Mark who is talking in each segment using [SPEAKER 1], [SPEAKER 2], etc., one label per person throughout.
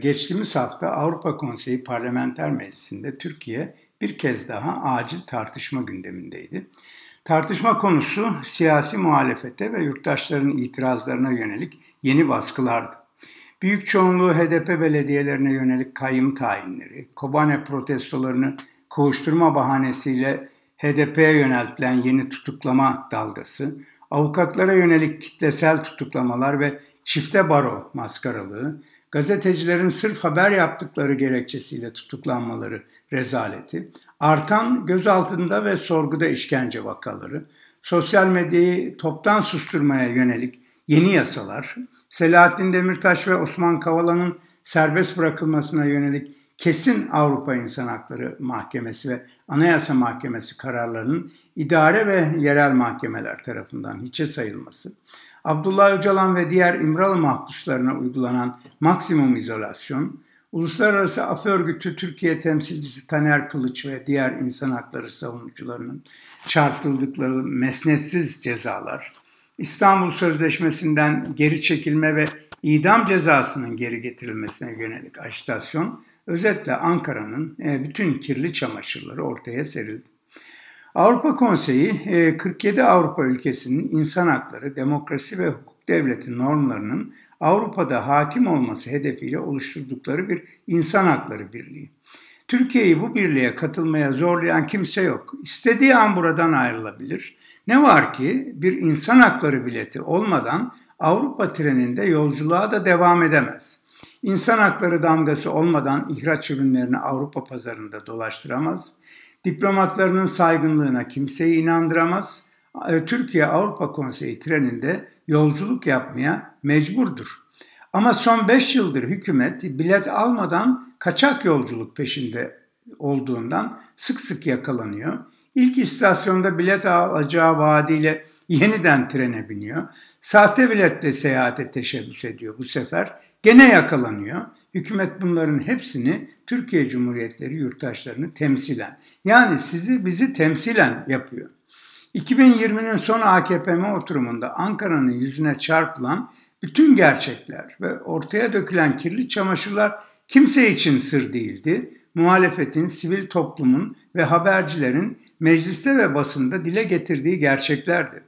[SPEAKER 1] Geçtiğimiz hafta Avrupa Konseyi Parlamenter Meclisi'nde Türkiye bir kez daha acil tartışma gündemindeydi. Tartışma konusu siyasi muhalefete ve yurttaşların itirazlarına yönelik yeni baskılardı. Büyük çoğunluğu HDP belediyelerine yönelik kayyum tayinleri, Kobane protestolarını koğuşturma bahanesiyle HDP'ye yöneltilen yeni tutuklama dalgası, avukatlara yönelik kitlesel tutuklamalar ve çifte baro maskaralığı, gazetecilerin sırf haber yaptıkları gerekçesiyle tutuklanmaları rezaleti, artan gözaltında ve sorguda işkence vakaları, sosyal medyayı toptan susturmaya yönelik yeni yasalar, Selahattin Demirtaş ve Osman Kavala'nın serbest bırakılmasına yönelik kesin Avrupa İnsan Hakları Mahkemesi ve Anayasa Mahkemesi kararlarının idare ve yerel mahkemeler tarafından hiçe sayılması, Abdullah Öcalan ve diğer İmralı mahpuslarına uygulanan maksimum izolasyon, Uluslararası Af Örgütü Türkiye temsilcisi Taner Kılıç ve diğer insan hakları savunucularının çarptıldıkları mesnetsiz cezalar, İstanbul Sözleşmesi'nden geri çekilme ve idam cezasının geri getirilmesine yönelik ajitasyon Özetle Ankara'nın e, bütün kirli çamaşırları ortaya serildi. Avrupa Konseyi 47 e, Avrupa ülkesinin insan hakları, demokrasi ve hukuk devleti normlarının Avrupa'da hakim olması hedefiyle oluşturdukları bir insan hakları birliği. Türkiye'yi bu birliğe katılmaya zorlayan kimse yok. İstediği an buradan ayrılabilir. Ne var ki bir insan hakları bileti olmadan Avrupa treninde yolculuğa da devam edemez. İnsan hakları damgası olmadan ihraç ürünlerini Avrupa pazarında dolaştıramaz, diplomatlarının saygınlığına kimseyi inandıramaz, e, Türkiye Avrupa Konseyi treninde yolculuk yapmaya mecburdur. Ama son 5 yıldır hükümet bilet almadan kaçak yolculuk peşinde olduğundan sık sık yakalanıyor. İlk istasyonda bilet alacağı vaadiyle yeniden trene biniyor. Sahte biletle seyahate teşebbüs ediyor bu sefer. Gene yakalanıyor. Hükümet bunların hepsini Türkiye Cumhuriyetleri yurttaşlarını temsilen, yani sizi bizi temsilen yapıyor. 2020'nin son AKPM oturumunda Ankara'nın yüzüne çarpılan bütün gerçekler ve ortaya dökülen kirli çamaşırlar kimse için sır değildi. Muhalefetin, sivil toplumun ve habercilerin mecliste ve basında dile getirdiği gerçeklerdi.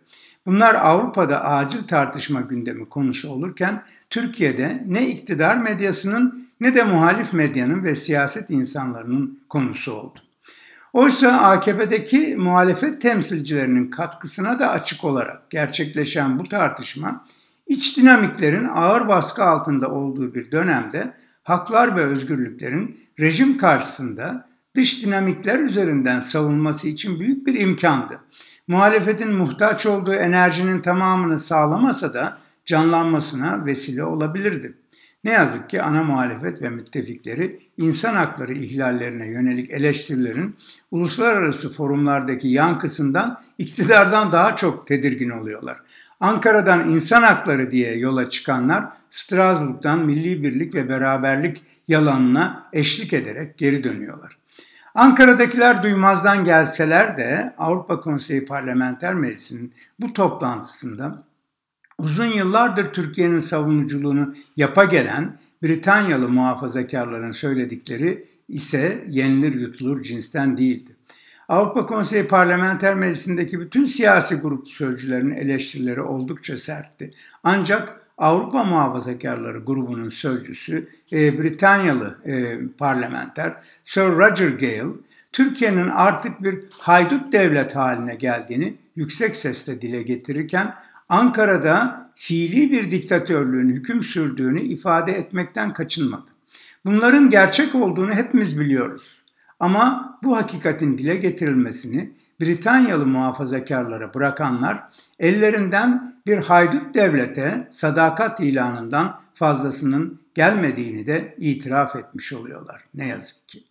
[SPEAKER 1] Bunlar Avrupa'da acil tartışma gündemi konusu olurken Türkiye'de ne iktidar medyasının ne de muhalif medyanın ve siyaset insanlarının konusu oldu. Oysa AKP'deki muhalefet temsilcilerinin katkısına da açık olarak gerçekleşen bu tartışma iç dinamiklerin ağır baskı altında olduğu bir dönemde haklar ve özgürlüklerin rejim karşısında dış dinamikler üzerinden savunması için büyük bir imkandı. Muhalefetin muhtaç olduğu enerjinin tamamını sağlamasa da canlanmasına vesile olabilirdi. Ne yazık ki ana muhalefet ve müttefikleri insan hakları ihlallerine yönelik eleştirilerin uluslararası forumlardaki yankısından iktidardan daha çok tedirgin oluyorlar. Ankara'dan insan hakları diye yola çıkanlar Strasbourg'dan milli birlik ve beraberlik yalanına eşlik ederek geri dönüyorlar. Ankara'dakiler duymazdan gelseler de Avrupa Konseyi Parlamenter Meclisi'nin bu toplantısında uzun yıllardır Türkiye'nin savunuculuğunu yapa gelen Britanyalı muhafazakarların söyledikleri ise yenilir yutulur cinsten değildi. Avrupa Konseyi Parlamenter Meclisi'ndeki bütün siyasi grup sözcülerinin eleştirileri oldukça sertti. Ancak Avrupa Muhafazakarları grubunun sözcüsü e, Britanyalı e, parlamenter Sir Roger Gale, Türkiye'nin artık bir haydut devlet haline geldiğini yüksek sesle dile getirirken Ankara'da fiili bir diktatörlüğün hüküm sürdüğünü ifade etmekten kaçınmadı. Bunların gerçek olduğunu hepimiz biliyoruz. Ama bu hakikatin dile getirilmesini Britanyalı muhafazakarlara bırakanlar ellerinden bir haydut devlete sadakat ilanından fazlasının gelmediğini de itiraf etmiş oluyorlar ne yazık ki.